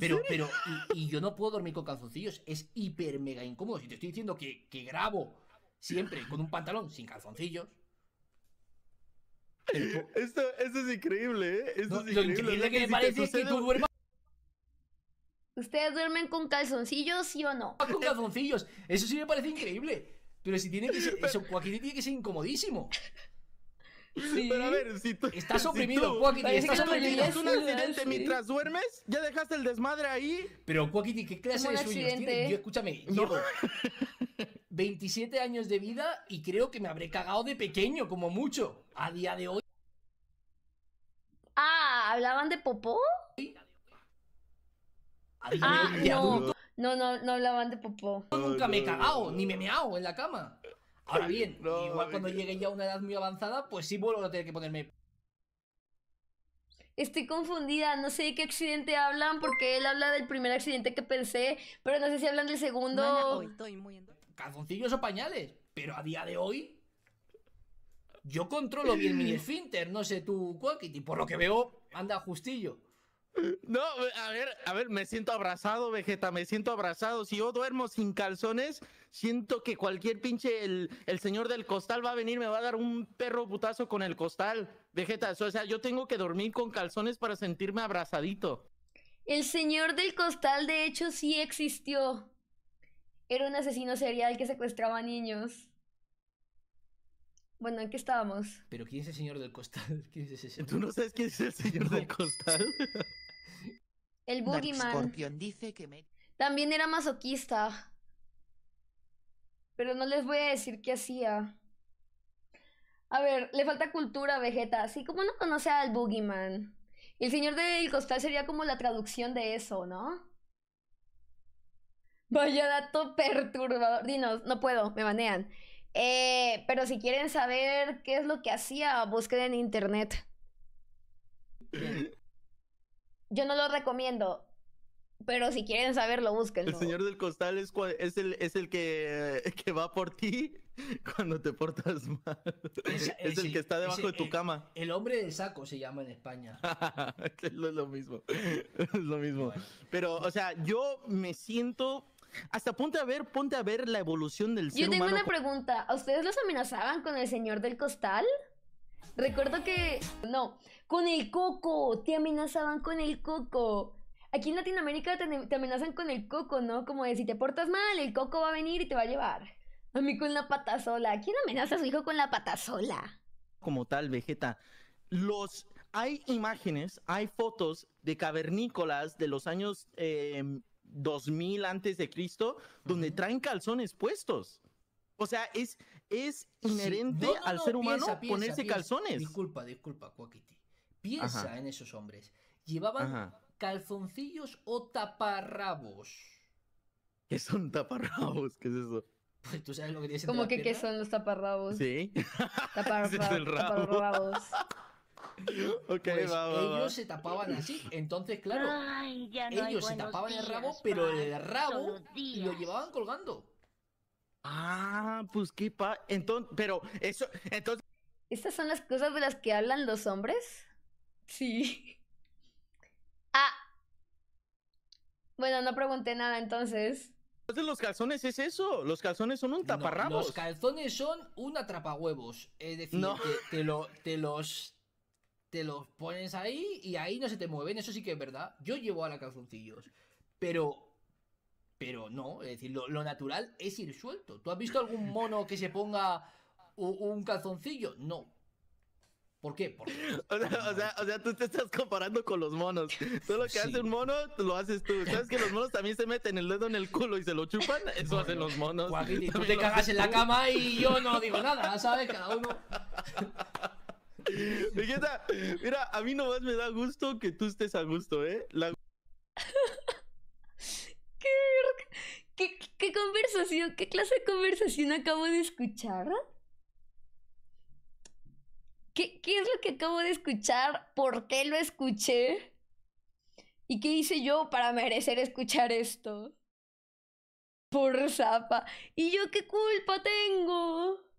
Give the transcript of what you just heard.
Pero, pero, y, yo no puedo dormir con calzoncillos, es hiper mega incómodo. Si te estoy diciendo que, grabo siempre con un pantalón sin calzoncillos. Esto, esto, es increíble, ¿eh? es increíble. Lo increíble que me parece que tú duermas. ¿Ustedes duermen con calzoncillos, sí o no? Con calzoncillos, eso sí me parece increíble. Pero si tiene que ser, eso, tiene que ser incomodísimo. Sí. Pero a ver, si tú. Estás oprimido, si Estás un accidente mientras duermes, ya dejaste el desmadre ahí. Pero, Quackity, ¿qué clase de sueños tienes? Yo, escúchame, no. 27 años de vida y creo que me habré cagado de pequeño, como mucho. A día de hoy. Ah, ¿hablaban de popó? Ah, no. no, no, no hablaban de popó. Nunca me he cagado, ni me he en la cama. Ahora bien, igual cuando llegue ya a una edad muy avanzada, pues sí vuelvo a tener que ponerme. Estoy confundida, no sé de qué accidente hablan, porque él habla del primer accidente que pensé, pero no sé si hablan del segundo. Calzoncillos o pañales, pero a día de hoy. Yo controlo bien mi esfínter, no sé tú, Quackity, por lo que veo, anda justillo. No, a ver, a ver, me siento abrazado, Vegeta, me siento abrazado. Si yo duermo sin calzones, Siento que cualquier pinche, el, el señor del costal va a venir, me va a dar un perro putazo con el costal. Vegeta, o sea, yo tengo que dormir con calzones para sentirme abrazadito. El señor del costal, de hecho, sí existió. Era un asesino serial que secuestraba niños. Bueno, ¿en qué estábamos? Pero ¿quién es el señor del costal? ¿Quién es ese ¿Tú no sabes quién es el señor del costal? El Boogeyman. dice que También era masoquista. Pero no les voy a decir qué hacía. A ver, le falta cultura, Vegeta. así como no conoce al Boogeyman? El señor del costal sería como la traducción de eso, ¿no? Vaya dato perturbador. Dinos, no puedo, me banean. Eh, pero si quieren saber qué es lo que hacía, busquen en internet. Yo no lo recomiendo. Pero si quieren saberlo, busquen. El señor del costal es, el, es el que, va por ti cuando te portas mal. Eh, es, el, que está debajo de tu cama. El hombre del saco se llama en España. es lo mismo. Es lo mismo. Pero, o sea, yo me siento. Hasta ponte a ver, ponte a ver la evolución del ser Yo tengo una pregunta. ustedes los amenazaban con el señor del costal? Recuerdo que. No, con el coco. Te amenazaban con el coco. Aquí en Latinoamérica te, amenazan con el coco, ¿no? Como de si te portas mal, el coco va a venir y te va a llevar. A mí con la pata sola. ¿Quién amenaza a su hijo con la pata sola? Como tal, Vegeta. Los hay imágenes, hay fotos de cavernícolas de los años 2000 em, antes de Cristo, donde traen calzones puestos. O sea, es, es inherente al ser humano ponerse calzones. Disculpa, disculpa, Coquiti. Piensa en esos hombres. Llevaban calzoncillos o taparrabos. ¿Qué son taparrabos? ¿Qué es eso? Pues tú sabes lo que dice. ¿Cómo que qué son los taparrabos? Sí. Taparrabos. taparrabos. Okay, pues ellos se tapaban así, entonces claro, ellos se tapaban el rabo, pero el rabo lo llevaban colgando. Ah, pues qué pa, entonces, pero eso, entonces. Estas son las cosas de las que hablan los hombres. Sí. Bueno, no pregunté nada entonces. Entonces pues los calzones es eso, los calzones son un taparrabos. los calzones son un atrapahuevos. Es decir, te, lo, los te los pones ahí y ahí no se te mueven, eso sí que es verdad. Yo llevo a la calzoncillos, pero pero no, es decir, lo, natural es ir suelto. ¿Tú has visto algún mono que se ponga un calzoncillo? No, ¿Por qué? O, sea, o, sea, tú te estás comparando con los monos. Todo lo que hace un mono, lo haces tú. ¿Sabes que los monos también se meten el dedo en el culo y se lo chupan? Eso hacen los monos. tú te cagas en la cama y yo no digo nada, ¿sabes? Cada uno... mira, a mí nomás me da gusto que tú estés a gusto, ¿eh? ¿Qué, ¿Qué conversación, qué clase de conversación acabo de escuchar? ¿Qué, es lo que acabo de escuchar? ¿Por qué lo escuché? ¿Y qué hice yo para merecer escuchar esto? Por zapa. ¿Y yo qué culpa tengo?